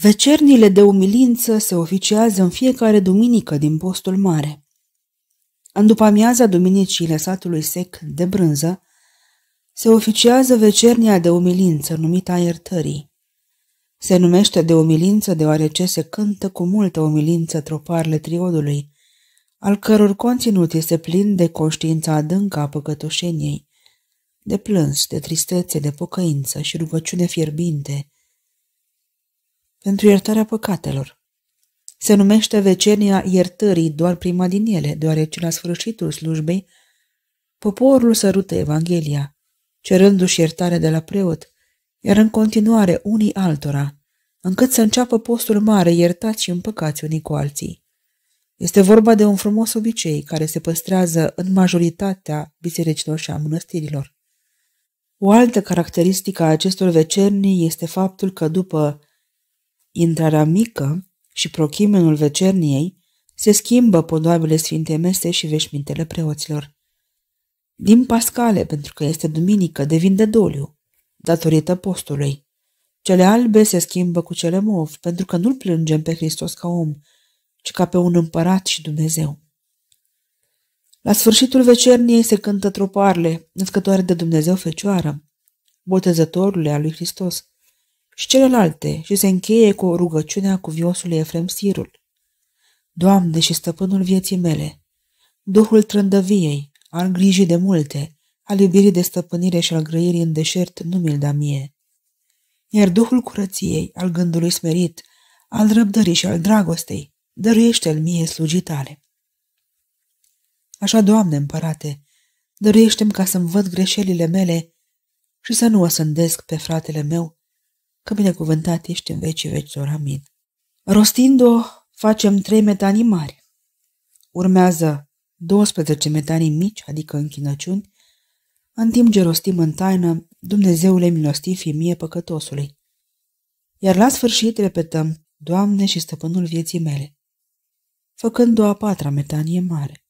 Vecernile de umilință se oficiază în fiecare duminică din postul mare. În după amiaza duminicile satului sec de brânză, se oficiază vecernia de umilință, numită a iertării. Se numește de umilință deoarece se cântă cu multă umilință troparle triodului, al căror conținut este plin de conștiința adâncă a păcătoșeniei, de plâns, de tristețe, de pocăință și rugăciune fierbinte – pentru iertarea păcatelor. Se numește vecenia iertării doar prima din ele, deoarece la sfârșitul slujbei, poporul sărută Evanghelia, cerându-și iertare de la preot, iar în continuare unii altora, încât să înceapă postul mare iertați și împăcați unii cu alții. Este vorba de un frumos obicei care se păstrează în majoritatea bisericilor și a mănăstirilor. O altă caracteristică a acestor vecernii este faptul că după Intrarea mică și prochimenul vecerniei se schimbă podoabele Sfinte Mese și veșmintele preoților. Din pascale, pentru că este duminică, devin de doliu, datorită postului. Cele albe se schimbă cu cele mov, pentru că nu-L plângem pe Hristos ca om, ci ca pe un împărat și Dumnezeu. La sfârșitul vecerniei se cântă troparle, născătoare de Dumnezeu Fecioară, botezătorule al lui Hristos, și celelalte și se încheie cu rugăciunea cuviosului Efrem Sirul. Doamne și stăpânul vieții mele, Duhul trândăviei, al grijii de multe, al iubirii de stăpânire și al grăirii în deșert nu mi da mie. Iar Duhul curăției, al gândului smerit, al răbdării și al dragostei, dăruiește-l mie slujitare. Așa, Doamne împărate, dăruiește-mi ca să-mi văd greșelile mele și să nu o pe fratele meu, că binecuvântat ești în vecii vecilor. Amin. Rostind-o, facem trei metanii mari. Urmează 12 metanii mici, adică închinăciuni, în timp ce rostim în taină, Dumnezeule milostiv fie mie păcătosului. Iar la sfârșit repetăm, Doamne și stăpânul vieții mele, făcând o a patra metanie mare.